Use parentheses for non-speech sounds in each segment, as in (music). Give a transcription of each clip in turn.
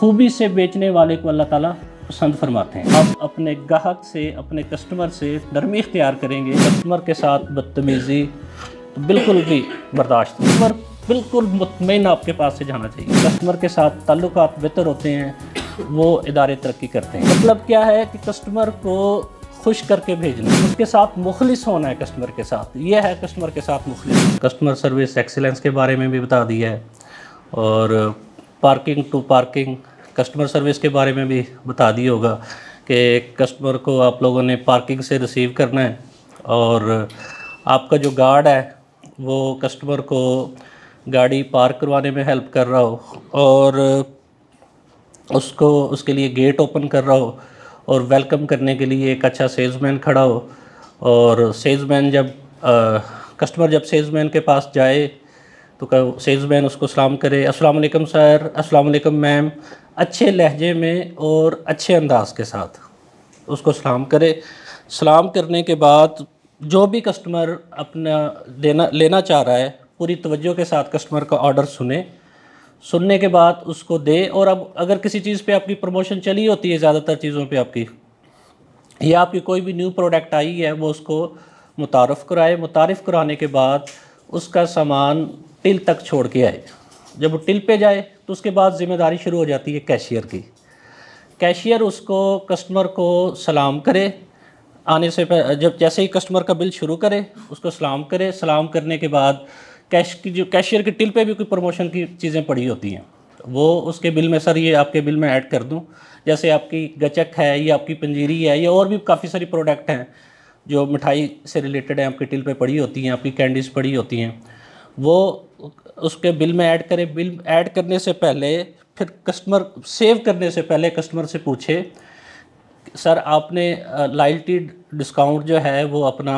खूबी से बेचने वाले को अल्लाह ताला पसंद फरमाते हैं आप अपने गाहक से अपने कस्टमर से नरमी इख्तियार करेंगे कस्टमर के साथ बदतमीज़ी तो बिल्कुल भी बर्दाश्त कस्टमर बिल्कुल मुतमिन आपके पास से जाना चाहिए कस्टमर के साथ ताल्लुक बेहतर होते हैं वो इदारे तरक्की करते हैं मतलब क्या है कि कस्टमर को खुश करके भेजना उसके साथ मुखलिस होना है कस्टमर के साथ ये है कस्टमर के साथ मुखलिस कस्टमर सर्विस एक्सीलेंस के बारे में भी बता दिया है और parking to parking customer service के बारे में भी बता दिया होगा कि कस्टमर को आप लोगों ने पार्किंग से रिसीव करना है और आपका जो गार्ड है वो कस्टमर को गाड़ी पार्क करवाने में हेल्प कर रहा हो और उसको उसके लिए गेट ओपन कर रहा हो और वेलकम करने के लिए एक अच्छा सेल्समैन खड़ा हो और सेल्समैन जब आ, कस्टमर जब सेल्समैन के पास जाए तो सेल्समैन उसको सलाम करे अस्सलाम वालेकुम सर अस्सलाम वालेकुम मैम अच्छे लहजे में और अच्छे अंदाज के साथ उसको सलाम करे सलाम करने के बाद जो भी कस्टमर अपना देना लेना चाह रहा है पूरी तवज्जो के साथ कस्टमर का ऑर्डर सुने सुनने के बाद उसको दे और अब अगर किसी चीज़ पे आपकी प्रमोशन चली होती है ज़्यादातर चीज़ों पे आपकी या आपकी कोई भी न्यू प्रोडक्ट आई है वो उसको मुतारफ़ कराए मुतारफ़ कराने के बाद उसका सामान टिल तक छोड़ के आए जब वो टिल पे जाए तो उसके बाद ज़िम्मेदारी शुरू हो जाती है कैशियर की कैशियर उसको कस्टमर को सलाम करे आने से जब जैसे ही कस्टमर का बिल शुरू करे उसको सलाम करे सलाम करने के बाद कैश की जो कैशियर के टिल पे भी कोई प्रमोशन की चीज़ें पड़ी होती हैं वो उसके बिल में सर ये आपके बिल में ऐड कर दूँ जैसे आपकी गचक है या आपकी पंजीरी है या और भी काफ़ी सारी प्रोडक्ट हैं जो मिठाई से रिलेटेड हैं आपकी टिल पे पड़ी होती हैं आपकी कैंडीज़ पड़ी होती हैं वो उसके बिल में ऐड करें बिल ऐड करने से पहले फिर कस्टमर सेव करने से पहले कस्टमर से पूछे सर आपने लाइल्टी डिस्काउंट जो है वो अपना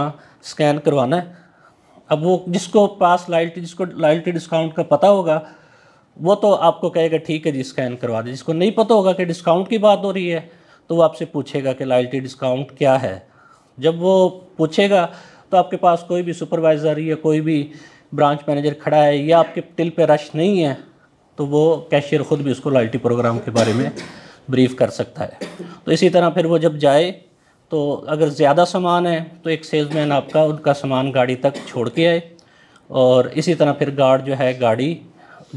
स्कैन करवाना है अब वो जिसको पास लाइल्टी जिसको लाइल्टी डिस्काउंट का पता होगा वो तो आपको कहेगा ठीक है जी स्कैन करवा दे जिसको नहीं पता होगा कि डिस्काउंट की बात हो रही है तो वो आपसे पूछेगा कि लाइल्टी डिस्काउंट क्या है जब वो पूछेगा तो आपके पास कोई भी सुपरवाइज़र या कोई भी ब्रांच मैनेजर खड़ा है या आपके टिल पे रश नहीं है तो वो कैशियर ख़ुद भी उसको लॉयल्टी प्रोग्राम के बारे में ब्रीफ कर सकता है तो इसी तरह फिर वो जब जाए तो अगर ज़्यादा सामान है तो एक सेल्समैन आपका उनका सामान गाड़ी तक छोड़ के आए और इसी तरह फिर गार्ड जो है गाड़ी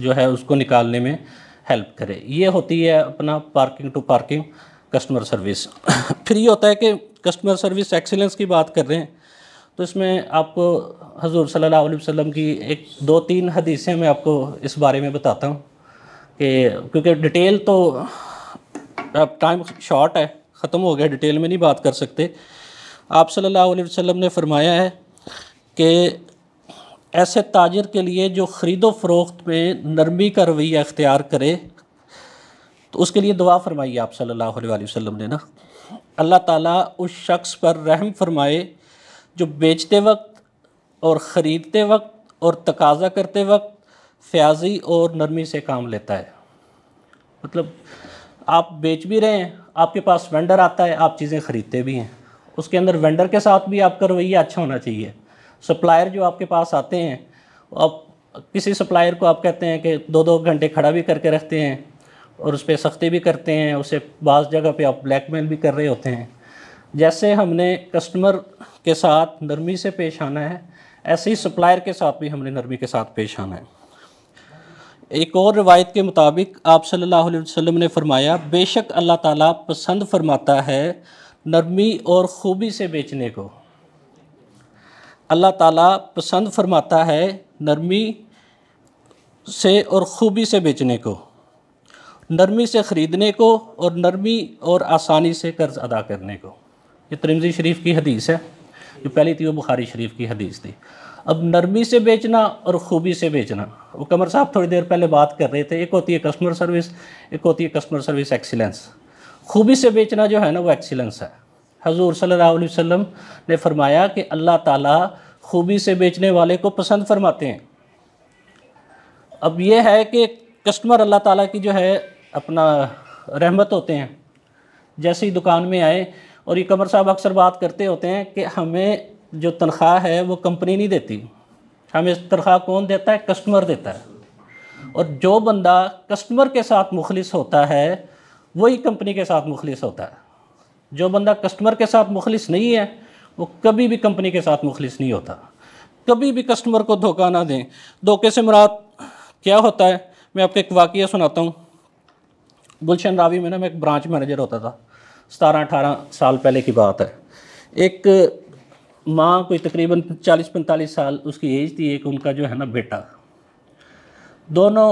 जो है उसको निकालने में हेल्प करे ये होती है अपना parking to parking customer service फिर ये होता है कि कस्टमर सर्विस एक्सीलेंस की बात कर रहे हैं तो इसमें आपको हजूर सल्लल्लाहु अलैहि वसल्लम की एक दो तीन हदीसें मैं आपको इस बारे में बताता हूँ कि क्योंकि डिटेल तो अब टाइम शॉर्ट है ख़त्म हो गया डिटेल में नहीं बात कर सकते आप सल्लल्लाहु अलैहि वसल्लम ने फरमाया है कि ऐसे ताजर के लिए जो ख़रीदो फरोख्त में नरमी का रवैया अख्तियार करे तो उसके लिए दुआ फरमाई आप सल्लल्लाहु अलैहि वसल्लम ने ना अल्लाह ताला उस शख्स पर रहम फरमाए जो बेचते वक्त और ख़रीदते वक्त और तकाजा करते वक्त फ्याजी और नरमी से काम लेता है मतलब आप बेच भी रहे हैं आपके पास वेंडर आता है आप चीज़ें ख़रीदते भी हैं उसके अंदर वेंडर के साथ भी आपका रवैया अच्छा होना चाहिए सप्लायर जो आपके पास आते हैं आप किसी सप्लायर को आप कहते हैं कि दो दो घंटे खड़ा भी करके रखते हैं और उस पर सख्ती भी करते हैं उसे बाज़ जगह पे आप ब्लैकमेल भी कर रहे होते हैं जैसे हमने कस्टमर के साथ नरमी से पेश आना है ऐसे ही सप्लायर के साथ भी हमने नरमी के साथ पेश आना है एक और रवायत के मुताबिक आप सल्लल्लाहु अलैहि वसल्लम ने फरमाया बेशक अल्लाह ताला पसंद फरमाता है नरमी और ख़ूबी से बेचने को अल्लाह ताला पसंद फरमाता है नरमी से और ख़ूबी से बेचने को नरमी से ख़रीदने को और नरमी और आसानी से कर्ज़ अदा करने को ये तिरमजी शरीफ की हदीस है जो पहली थी वो बुखारी शरीफ की हदीस थी अब नरमी से बेचना और खूबी से बेचना वो कमर साहब थोड़ी देर पहले बात कर रहे थे एक होती है कस्टमर सर्विस एक होती है कस्टमर सर्विस एक्सीलेंस खूबी से बेचना जो है ना वो एक्सीलेंस है हजूर सल्ला वम ने फरमाया कि अल्लाह ताला खूबी से बेचने वाले को पसंद फरमाते हैं अब यह है कि कस्टमर अल्लाह ताली की जो है अपना रहमत होते हैं जैसे ही दुकान में आए और ये कमर साहब अक्सर बात करते होते हैं कि हमें जो तनख्वाह है वो कंपनी नहीं देती हमें तनख्वाह कौन देता है कस्टमर देता है और जो बंदा कस्टमर के साथ मुखलिस होता है वही कंपनी के साथ मुखलिस होता है जो बंदा कस्टमर के साथ मुखलिस नहीं है वो कभी भी कंपनी के साथ मुखलिस नहीं होता कभी भी कस्टमर को धोखा ना दें धोखे से मुराद क्या होता है मैं आपको एक वाक्य सुनाता हूँ गुलशन रावी में ना मैं एक ब्रांच मैनेजर होता था सतारह अठारह साल पहले की बात है एक माँ कोई तकरीबन चालीस पैंतालीस साल उसकी एज थी एक उनका जो है ना बेटा दोनों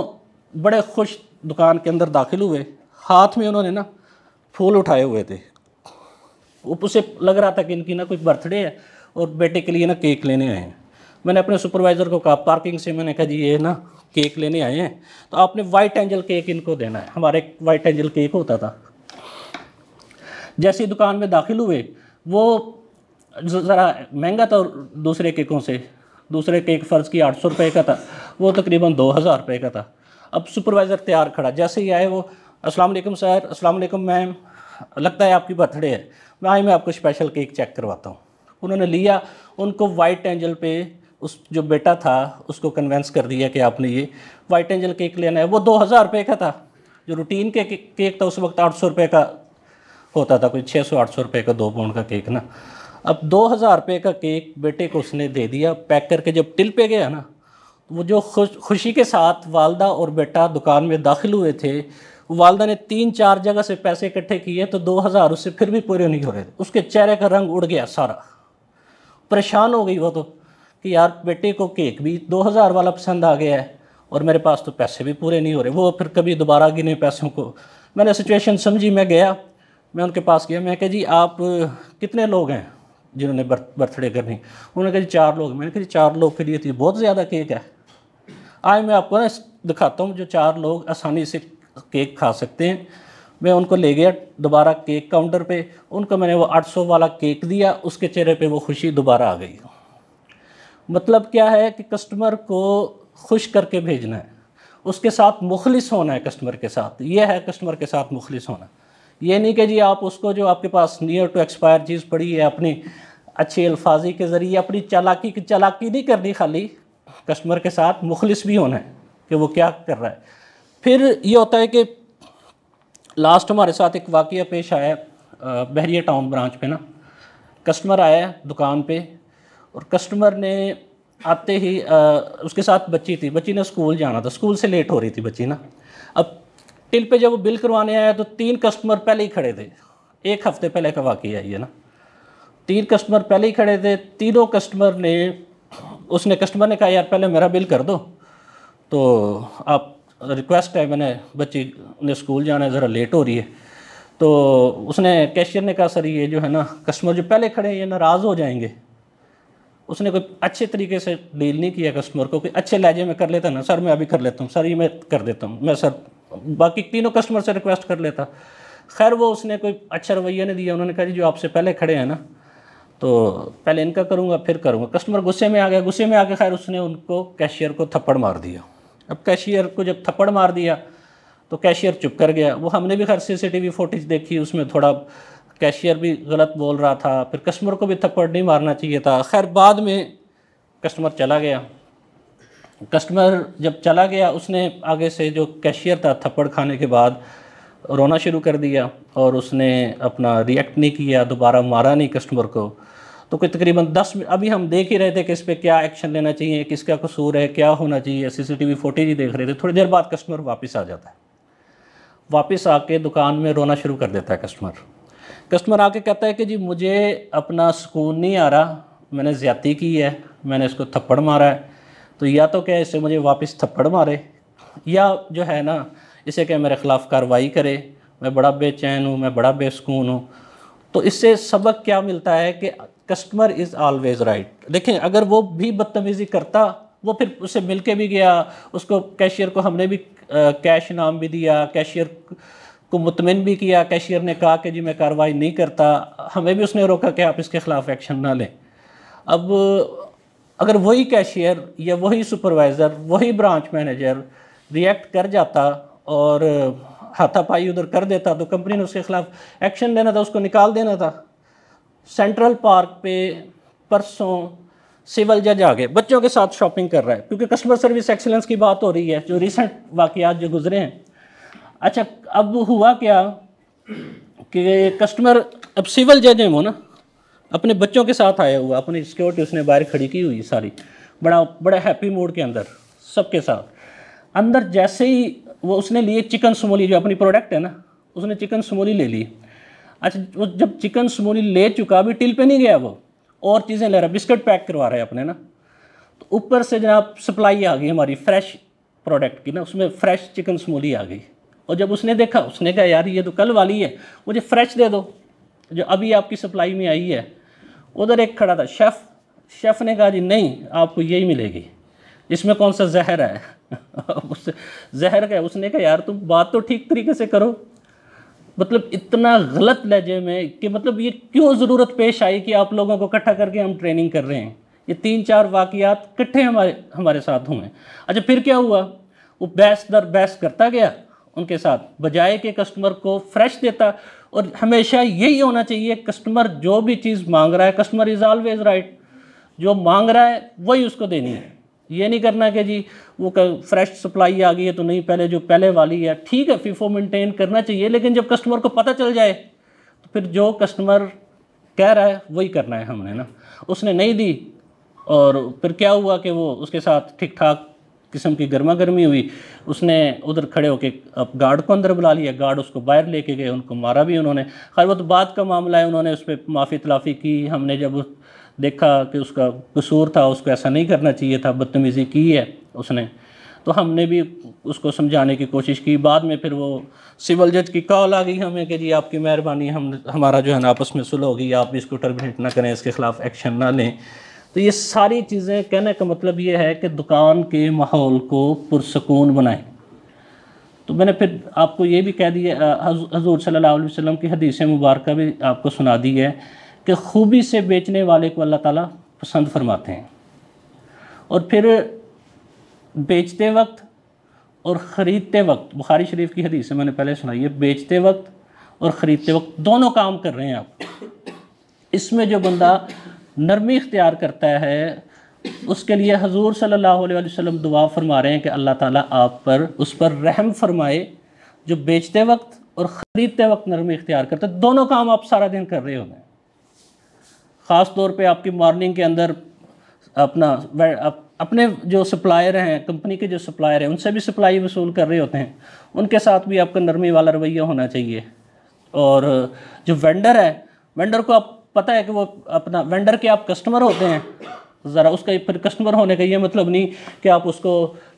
बड़े खुश दुकान के अंदर दाखिल हुए हाथ में उन्होंने ना फूल उठाए हुए थे उसे लग रहा था कि इनकी ना कोई बर्थडे है और बेटे के लिए ना केक लेने आए हैं मैंने अपने सुपरवाइज़र को कहा पार्किंग से मैंने कहा जी ये ना केक लेने आए हैं तो आपने वाइट एंजल केक इनको देना है हमारे वाइट एंजल केक होता था जैसे ही दुकान में दाखिल हुए वो ज़रा महंगा था दूसरे केकों से दूसरे केक फ़र्ज़ की आठ सौ रुपये का था वो तकरीबन दो हज़ार रुपये का था अब सुपरवाइज़र तैयार खड़ा जैसे ही आए वो अस्सलाम वालेकुम सर अस्सलाम वालेकुम मैम लगता है आपकी बर्थडे है मैं आई मैं आपको स्पेशल केक चेक करवाता हूँ उन्होंने लिया उनको वाइट एंजल पे उस जो बेटा था उसको कन्वेंस कर दिया कि आपने ये वाइट एंजल केक लेना है वो दो हज़ार रुपये का था जो रूटीन के केक था उस वक्त आठ सौ रुपये का होता था कोई 600-800 रुपए का दो पाउंड का केक ना अब दो हज़ार रुपये का केक बेटे को उसने दे दिया पैक करके जब टिल पे गया ना तो वो जो खुश खुशी के साथ वालदा और बेटा दुकान में दाखिल हुए थे वालदा ने तीन चार जगह से पैसे इकट्ठे किए तो दो हज़ार उससे फिर भी पूरे नहीं हो रहे थे उसके चेहरे का रंग उड़ गया सारा परेशान हो गई वो तो कि यार बेटे को केक भी दो हज़ार वाला पसंद आ गया है और मेरे पास तो पैसे भी पूरे नहीं हो रहे वो फिर कभी दोबारा गिने पैसों को मैंने सिचुएशन समझी मैं गया मैं उनके पास गया मैं कहा जी आप कितने लोग हैं जिन्होंने बर्थडे करनी उन्होंने कहा जी चार लोग मैंने कहा जी चार लोग के लिए तो बहुत ज़्यादा केक है आज मैं आपको ना दिखाता हूँ जो चार लोग आसानी से केक खा सकते हैं मैं उनको ले गया दोबारा केक काउंटर पे उनको मैंने वो 800 वाला केक दिया उसके चेहरे पे वो खुशी दोबारा आ गई मतलब क्या है कि कस्टमर को खुश करके भेजना है उसके साथ मुखलिस होना है कस्टमर के साथ ये है कस्टमर के साथ मुखलिस होना ये नहीं कि जी आप उसको जो आपके पास नियर टू एक्सपायर चीज़ पड़ी है अपनी अच्छी अल्फाजी के ज़रिए अपनी चालाकी की चालाकी नहीं करनी खाली कस्टमर के साथ मुखलिस भी होना है कि वो क्या कर रहा है फिर ये होता है कि लास्ट हमारे साथ एक वाक़ पेश आया बहरिया टाउन ब्रांच पे ना कस्टमर आया दुकान पे और कस्टमर ने आते ही आ, उसके साथ बच्ची थी बच्ची ने स्कूल जाना था स्कूल से लेट हो रही थी बच्ची ना अब टिल पे जब वो बिल करवाने आया तो तीन कस्टमर पहले ही खड़े थे एक हफ्ते पहले का वाक्य है ये ना तीन कस्टमर पहले ही खड़े थे तीनों कस्टमर ने उसने कस्टमर ने कहा यार पहले मेरा बिल कर दो तो आप रिक्वेस्ट है मैंने बच्ची ने स्कूल जाना है ज़रा लेट हो रही है तो उसने कैशियर ने कहा सर ये जो है ना कस्टमर जो पहले खड़े हैं ये नाराज़ हो जाएंगे उसने कोई अच्छे तरीके से डील नहीं किया कस्टमर को कोई अच्छे लहजे में कर लेता ना सर मैं अभी कर लेता हूँ सर ये मैं कर देता हूँ मैं सर बाकी तीनों कस्टमर से रिक्वेस्ट कर लेता खैर वो उसने कोई अच्छा रवैया नहीं दिया उन्होंने कहा जी जो आपसे पहले खड़े हैं ना तो पहले इनका करूँगा फिर करूँगा कस्टमर गुस्से में आ गया गुस्से में आके खैर उसने उनको कैशियर को थप्पड़ मार दिया अब कैशियर को जब थप्पड़ मार दिया तो कैशियर चुप कर गया वो हमने भी खैर C C T V footage देखी उसमें थोड़ा कैशियर भी गलत बोल रहा था फिर कस्टमर को भी थप्पड़ नहीं मारना चाहिए था खैर बाद में कस्टमर चला गया कस्टमर जब चला गया उसने आगे से जो कैशियर था थप्पड़ खाने के बाद रोना शुरू कर दिया और उसने अपना रिएक्ट नहीं किया दोबारा मारा नहीं कस्टमर को तो कोई तकरीबन दस अभी हम देख ही रहे थे कि इस पर क्या एक्शन लेना चाहिए किसका कसूर है क्या होना चाहिए C C T V footage ही देख रहे थे थोड़ी देर बाद कस्टमर वापस आ जाता है वापस आके दुकान में रोना शुरू कर देता है कस्टमर कस्टमर आके कहता है कि जी मुझे अपना सुकून नहीं आ रहा मैंने ज़्यादती की है मैंने इसको थप्पड़ मारा है तो या तो क्या इसे मुझे वापस थप्पड़ मारे या जो है ना इसे क्या मेरे ख़िलाफ़ कार्रवाई करे मैं बड़ा बेचैन हूँ मैं बड़ा बेसकून हूँ तो इससे सबक क्या मिलता है कि कस्टमर इज़ ऑलवेज़ राइट देखें अगर वो भी बदतमीज़ी करता वो फिर उससे मिल के भी गया उसको कैशियर को हमने भी कैश इनाम भी दिया कैशियर को मुतमिन भी किया कैशियर ने कहा कि जी मैं कार्रवाई नहीं करता हमें भी उसने रोका कि आप इसके ख़िलाफ़ एक्शन ना लें अब अगर वही कैशियर या वही सुपरवाइज़र वही ब्रांच मैनेजर रिएक्ट कर जाता और हाथापाई उधर कर देता तो कंपनी ने उसके ख़िलाफ़ एक्शन लेना था उसको निकाल देना था सेंट्रल पार्क पे परसों सिविल जज आ गए बच्चों के साथ शॉपिंग कर रहा है क्योंकि कस्टमर सर्विस एक्सेलेंस की बात हो रही है जो रिसेंट वाक़ियात जो गुजरे हैं अच्छा अब हुआ क्या कि कस्टमर अब सिविल जज हैं वो ना अपने बच्चों के साथ आया हुआ अपनी सिक्योरिटी उसने बाहर खड़ी की हुई सारी बड़ा बड़ा हैप्पी मूड के अंदर सबके साथ अंदर जैसे ही वो उसने लिए चिकन समोली जो अपनी प्रोडक्ट है ना उसने चिकन समोली ले ली अच्छा वो जब चिकन समोली ले चुका अभी टिल पे नहीं गया वो और चीज़ें ले रहा बिस्किट पैक करवा रहे हैं अपने ना तो ऊपर से जनाब सप्लाई आ गई हमारी फ्रेश प्रोडक्ट की ना उसमें फ्रेश चिकन समोली आ गई और जब उसने देखा उसने कहा यार ये तो कल वाली है मुझे फ्रेश दे दो जो अभी आपकी सप्लाई में आई है उधर एक खड़ा था शेफ़ शेफ़ ने कहा जी नहीं आपको यही मिलेगी इसमें कौन सा जहर है (laughs) उस जहर का उसने कहा यार तुम बात तो ठीक तरीके से करो मतलब इतना गलत लहजे में कि मतलब ये क्यों ज़रूरत पेश आई कि आप लोगों को इकट्ठा करके हम ट्रेनिंग कर रहे हैं ये तीन चार वाकियात इकट्ठे हमारे हमारे साथ हुए अच्छा फिर क्या हुआ वो बहस दर बहस करता गया उनके साथ बजाय के कस्टमर को फ्रेश देता और हमेशा यही होना चाहिए कस्टमर जो भी चीज़ मांग रहा है कस्टमर इज़ ऑलवेज राइट जो मांग रहा है वही उसको देनी है ये नहीं करना कि जी वो फ्रेश सप्लाई आ गई है तो नहीं पहले जो पहले वाली है ठीक है फीफो मेंटेन करना चाहिए लेकिन जब कस्टमर को पता चल जाए तो फिर जो कस्टमर कह रहा है वही करना है हमने ना उसने नहीं दी और फिर क्या हुआ कि वो उसके साथ ठीक ठाक किस्म की गर्मा गर्मी हुई उसने उधर खड़े अब गार्ड को अंदर बुला लिया गार्ड उसको बाहर लेके गए उनको मारा भी उन्होंने खैर वो तो बाद का मामला है उन्होंने उस पर माफ़ी तलाफ़ी की हमने जब देखा कि उसका कसूर था उसको ऐसा नहीं करना चाहिए था बदतमीज़ी की है उसने तो हमने भी उसको समझाने की कोशिश की बाद में फिर वो सिविल जज की कॉल आ गई हमें कि जी आपकी मेहरबानी हम हमारा जो है ना आपस में सुलह होगी आप इसको टर्मिनेट ना करें इसके ख़िलाफ़ एक्शन ना लें तो ये सारी चीज़ें कहने का मतलब ये है कि दुकान के माहौल को पुरसकून बनाएं तो मैंने फिर आपको ये भी कह दिया हजूर सल्लल्लाहु अलैहि वसल्लम की हदीस मुबारक भी आपको सुना दी है कि खूबी से बेचने वाले को अल्लाह ताला पसंद फरमाते हैं और फिर बेचते वक्त और ख़रीदते वक्त बुखारी शरीफ की हदीस मैंने पहले सुनाई है बेचते वक्त और ख़रीदते वक्त दोनों काम कर रहे हैं आप इसमें जो बंदा नरमी इख्तियार करता है उसके लिए हजूर सल्लल्लाहु अलैहि वसल्लम दुआ फरमा रहे हैं कि अल्लाह ताला आप पर उस पर रहम फरमाए जो बेचते वक्त और ख़रीदते वक्त नरमी इख्तियार करते दोनों काम आप सारा दिन कर रहे होंगे ख़ास तौर पर आपकी मॉर्निंग के अंदर अपना अप, अपने जो सप्लायर हैं कंपनी के जो सप्लायर हैं उनसे भी सप्लाई वसूल कर रहे होते हैं उनके साथ भी आपका नरमी वाला रवैया होना चाहिए और जो वेंडर है वेंडर को आप पता है कि वो अपना वेंडर के आप कस्टमर होते हैं तो ज़रा उसका फिर कस्टमर होने का ये मतलब नहीं कि आप उसको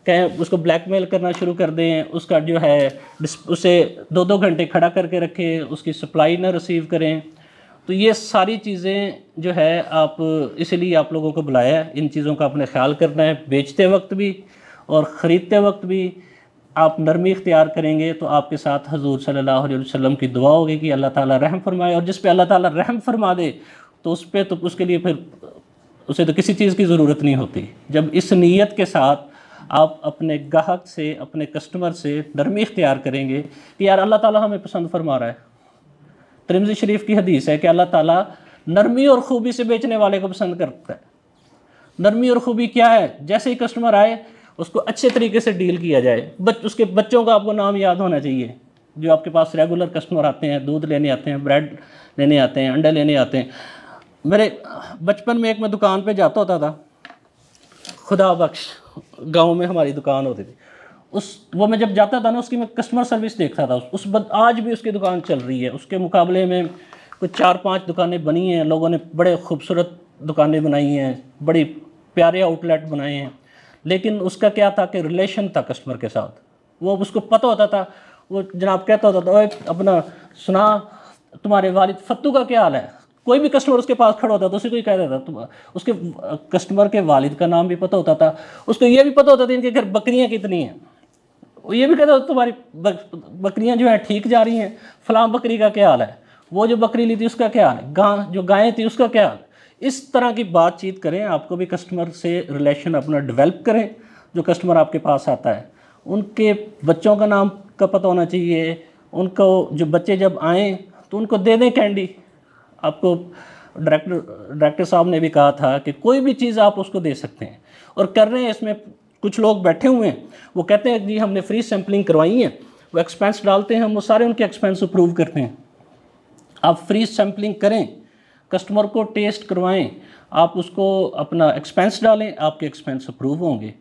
कहें उसको ब्लैकमेल करना शुरू कर दें उसका जो है उसे दो दो घंटे खड़ा करके रखें उसकी सप्लाई ना रिसीव करें तो ये सारी चीज़ें जो है आप इसलिए आप लोगों को बुलाया है इन चीज़ों का अपने ख्याल करना है बेचते वक्त भी और ख़रीदते वक्त भी आप नरमी इख्तियार करेंगे तो आपके साथ हजूर सल्लल्लाहु अलैहि वसल्लम की दुआ होगी कि अल्लाह ताला रहम फरमाए और जिस पे अल्लाह ताला रहम फरमा दे तो उस पर तो उसके लिए फिर उसे तो किसी चीज़ की ज़रूरत नहीं होती जब इस नीयत के साथ आप अपने गाहक से अपने कस्टमर से नरमी इख्तियार करेंगे कि यार अल्लाह ताली हमें पसंद फरमा रहा है तिरमजी शरीफ की हदीस है कि अल्लाह ताली नरमी और ख़ूबी से बेचने वाले को पसंद करता है नरमी और ख़ूबी क्या है जैसे ही कस्टमर आए उसको अच्छे तरीके से डील किया जाए बच उसके बच्चों का आपको नाम याद होना चाहिए जो आपके पास रेगुलर कस्टमर आते हैं दूध लेने आते हैं ब्रेड लेने आते हैं अंडे लेने आते हैं मेरे बचपन में एक मैं दुकान पर जाता होता था खुदा बख्श गाँव में हमारी दुकान होती थी उस वो मैं जब जाता था ना उसकी मैं कस्टमर सर्विस देखता था उस बद आज भी उसकी दुकान चल रही है उसके मुकाबले में कुछ चार पांच दुकानें बनी हैं लोगों ने बड़े खूबसूरत दुकानें बनाई हैं बड़ी प्यारे आउटलेट बनाए हैं लेकिन उसका क्या था कि रिलेशन था कस्टमर के साथ वो उसको पता होता था वो जनाब कहता होता था अपना सुना तुम्हारे वालिद फत्तू का क्या हाल है कोई भी कस्टमर उसके पास खड़ा होता तो उसे कोई कह देता तुम उसके कस्टमर के वालिद का नाम भी पता होता था उसको ये भी पता होता था इनके घर बकरियाँ कितनी हैं ये भी कहता था तुम्हारी बकरियाँ जो हैं ठीक जा रही हैं फलाम बकरी का क्या हाल है वो जो बकरी ली थी उसका क्या हाल है गाँ जो गायें थी उसका क्या हाल इस तरह की बातचीत करें आपको भी कस्टमर से रिलेशन अपना डेवलप करें जो कस्टमर आपके पास आता है उनके बच्चों का नाम का पता होना चाहिए उनको जो बच्चे जब आएँ तो उनको दे दें कैंडी आपको डायरेक्टर डायरेक्टर साहब ने भी कहा था कि कोई भी चीज़ आप उसको दे सकते हैं और कर रहे हैं इसमें कुछ लोग बैठे हुए हैं वो कहते हैं जी हमने फ्री सैम्पलिंग करवाई है वो एक्सपेंस डालते हैं हम वो सारे उनके एक्सपेंस अप्रूव करते हैं आप फ्री सैम्पलिंग करें कस्टमर को टेस्ट करवाएं आप उसको अपना एक्सपेंस डालें आपके एक्सपेंस अप्रूव होंगे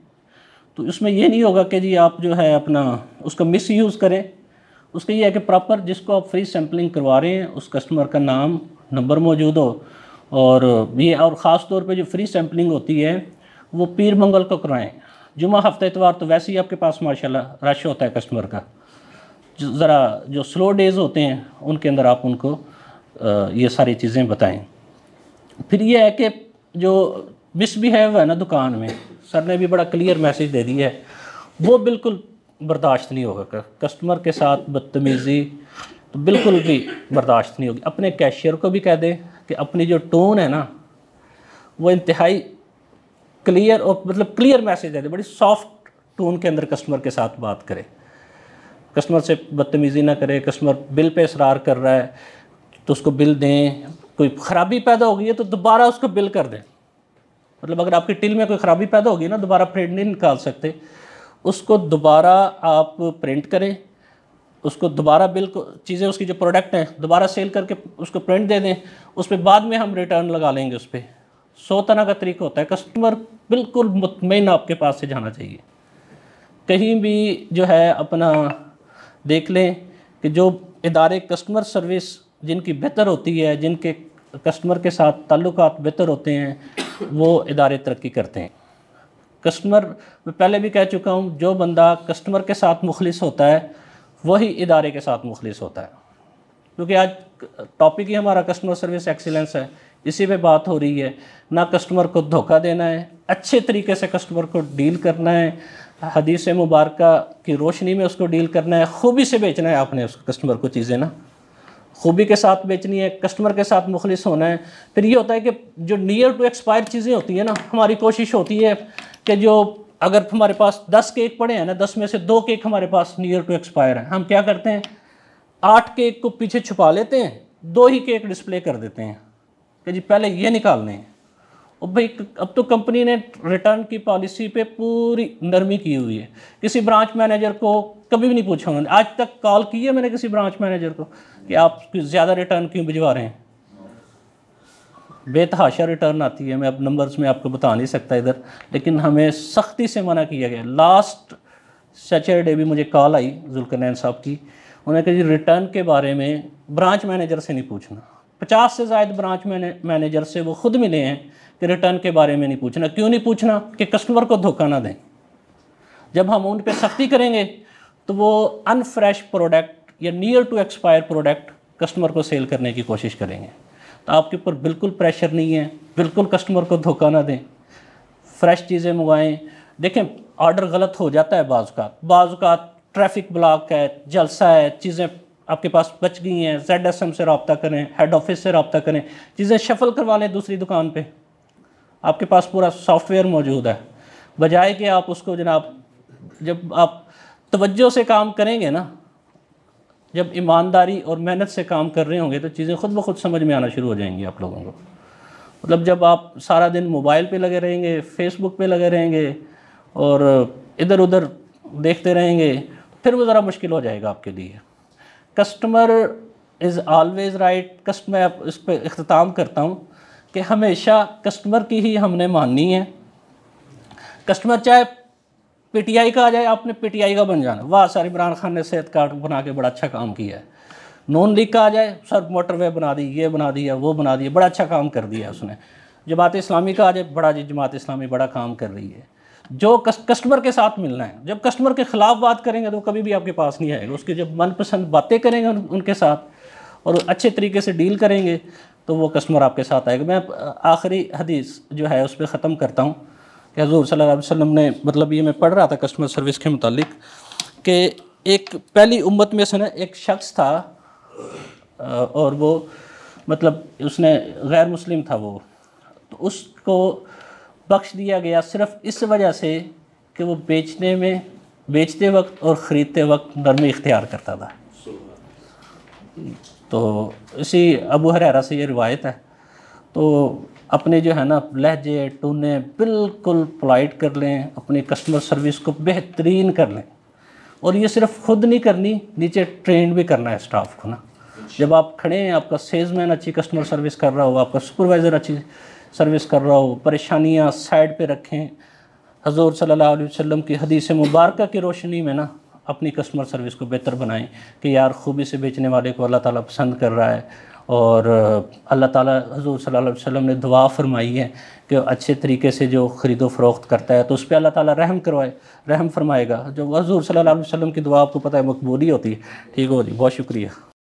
तो इसमें यह नहीं होगा कि जी आप जो है अपना उसका मिस यूज़ करें उसका ये है कि प्रॉपर जिसको आप फ्री सैम्पलिंग करवा रहे हैं उस कस्टमर का नाम नंबर मौजूद हो और ये और ख़ास तौर पे जो फ्री सैम्पलिंग होती है वो पीर मंगल को करवाएँ जुमा हफ्ते एतवार तो वैसे ही आपके पास माशाल्लाह रश होता है कस्टमर का ज़रा जो स्लो डेज़ होते हैं उनके अंदर आप उनको ये सारी चीज़ें बताएं फिर ये है कि जो मिसबिहेव है ना दुकान में सर ने भी बड़ा क्लियर मैसेज दे दिया है वो बिल्कुल बर्दाश्त नहीं होगा कस्टमर के साथ बदतमीज़ी तो बिल्कुल भी बर्दाश्त नहीं होगी अपने कैशियर को भी कह दें कि अपनी जो टोन है ना वो इंतहाई क्लियर और मतलब क्लियर मैसेज दे दे बड़ी सॉफ्ट टोन के अंदर कस्टमर के साथ बात करें कस्टमर से बदतमीज़ी ना करे कस्टमर बिल पे इसरार कर रहा है तो उसको बिल दें कोई ख़राबी पैदा हो गई है तो दोबारा उसको बिल कर दें मतलब अगर आपकी टिल में कोई ख़राबी पैदा होगी ना दोबारा प्रिंट नहीं निकाल सकते उसको दोबारा आप प्रिंट करें उसको दोबारा बिल को चीज़ें उसकी जो प्रोडक्ट हैं दोबारा सेल करके उसको प्रिंट दे दें उस पर बाद में हम रिटर्न लगा लेंगे उस पर सौ तरह का तरीका होता है कस्टमर बिल्कुल मुतमिन आपके पास से जाना चाहिए कहीं भी जो है अपना देख लें कि जो इदारे कस्टमर सर्विस जिनकी बेहतर होती है जिनके कस्टमर के साथ ताल्लुक बेहतर होते हैं वो इदारे तरक्की करते हैं कस्टमर मैं पहले भी कह चुका हूँ जो बंदा कस्टमर के साथ मुखलिस होता है वही इदारे के साथ मुखलिस होता है क्योंकि आज टॉपिक ही हमारा कस्टमर सर्विस एक्सीलेंस है इसी पे बात हो रही है ना कस्टमर को धोखा देना है अच्छे तरीके से कस्टमर को डील करना है हदीस मुबारक की रोशनी में उसको डील करना है खूबी से बेचना है आपने उस कस्टमर को चीज़ें ना खूबी के साथ बेचनी है कस्टमर के साथ मुखलिस होना है फिर ये होता है कि जो नियर टू एक्सपायर चीज़ें होती हैं ना हमारी कोशिश होती है कि जो अगर हमारे पास दस केक पड़े हैं ना दस में से दो केक हमारे पास नियर टू एक्सपायर हैं हम क्या करते हैं आठ केक को पीछे छुपा लेते हैं दो ही केक डिस्प्ले कर देते हैं कि जी पहले ये निकालने और भाई अब तो कंपनी ने रिटर्न की पॉलिसी पे पूरी नरमी की हुई है किसी ब्रांच मैनेजर को कभी भी नहीं पूछा उन्होंने आज तक कॉल की है मैंने किसी ब्रांच मैनेजर को कि आप ज़्यादा रिटर्न क्यों भिजवा रहे हैं बेतहाशा रिटर्न आती है मैं अब नंबर्स में आपको बता नहीं सकता इधर लेकिन हमें सख्ती से मना किया गया लास्ट सैचरडे भी मुझे कॉल आई जुल्कनैन साहब की उन्होंने कहा रिटर्न के बारे में ब्रांच मैनेजर से नहीं पूछना पचास से ज़ायद ब्रांच मैनेजर से वो खुद मिले हैं कि रिटर्न के बारे में नहीं पूछना क्यों नहीं पूछना कि कस्टमर को धोखा ना दें जब हम उन पर सख्ती करेंगे तो वो अनफ्रेश प्रोडक्ट या near to expire product customer को सेल करने की कोशिश करेंगे तो आपके ऊपर बिल्कुल प्रेशर नहीं है बिल्कुल कस्टमर को धोखा ना दें फ्रेश चीज़ें मंगवाएं देखें ऑर्डर गलत हो जाता है बाज़ात का ट्रैफिक ब्लॉक है जलसा है चीज़ें आपके पास बच गई हैं जेड एस एम से रबता करें हेड ऑफिस से रबता करें चीज़ें शफल करवा लें दूसरी दुकान पर आपके पास पूरा सॉफ्टवेयर मौजूद है बजाय कि आप उसको जनाब जब आप तवज्जो से काम करेंगे ना जब ईमानदारी और मेहनत से काम कर रहे होंगे तो चीज़ें खुद ब खुद समझ में आना शुरू हो जाएंगी आप लोगों को मतलब जब आप सारा दिन मोबाइल पे लगे रहेंगे फेसबुक पे लगे रहेंगे और इधर उधर देखते रहेंगे फिर वो ज़रा मुश्किल हो जाएगा आपके लिए कस्टमर इज़ ऑलवेज राइट कस्ट मैं इस पर अख्ताम करता हूँ कि हमेशा कस्टमर की ही हमने माननी है कस्टमर चाहे पीटीआई का आ जाए आपने पीटीआई का बन जाना वाह सर इमरान खान ने सेहत कार्ड बना के बड़ा अच्छा काम किया है नॉन लीग का आ जाए सर मोटरवे बना दी ये बना दिया वो बना दिया बड़ा अच्छा काम कर दिया उसने जमात इस्लामी का आ जाए बड़ा जी जमात इस्लामी बड़ा काम कर रही है जो कस्टमर के साथ मिलना है जब कस्टमर के ख़िलाफ़ बात करेंगे तो कभी भी आपके पास नहीं आएगा उसके जब मनपसंद बातें करेंगे उन, उनके साथ और अच्छे तरीके से डील करेंगे तो वो कस्टमर आपके साथ आएगा मैं आखिरी हदीस जो है उस पर ख़त्म करता हूँ कि हजूर सल्ला वसम ने मतलब ये मैं पढ़ रहा था कस्टमर सर्विस के मतलब कि एक पहली उम्मत में से ना एक शख्स था और वो मतलब उसने गैर मुस्लिम था वो तो उसको बख्श दिया गया सिर्फ इस वजह से कि वो बेचने में बेचते वक्त और ख़रीदते वक्त नरमी इख्तियार करता था तो इसी अबू हरारा से ये रिवायत है तो अपने जो है ना लहजे टूने बिल्कुल पोलाइट कर लें अपनी कस्टमर सर्विस को बेहतरीन कर लें और ये सिर्फ खुद नहीं करनी नीचे ट्रेन भी करना है स्टाफ को ना जब आप खड़े हैं आपका सेल्समैन अच्छी कस्टमर सर्विस कर रहा हो आपका सुपरवाइज़र अच्छी सर्विस कर रहा हो परेशानियाँ साइड पर रखें हजूर सल्ला वसम की हदीस मुबारक की रोशनी में ना अपनी कस्टमर सर्विस को बेहतर बनाएं कि यार खूबी से बेचने वाले को अल्लाह ताला पसंद कर रहा है और अल्लाह ताला हजूर सल्लल्लाहु अलैहि वसल्लम ने दुआ फरमाई है कि अच्छे तरीके से जो ख़रीदो फरोख्त करता है तो उस पर अल्लाह ताला रहम करवाए रहम फरमाएगा जो हजूर सल्लल्लाहु अलैहि वसल्लम की दुआ आपको पता है मकबूली होती है ठीक हो जी बहुत शुक्रिया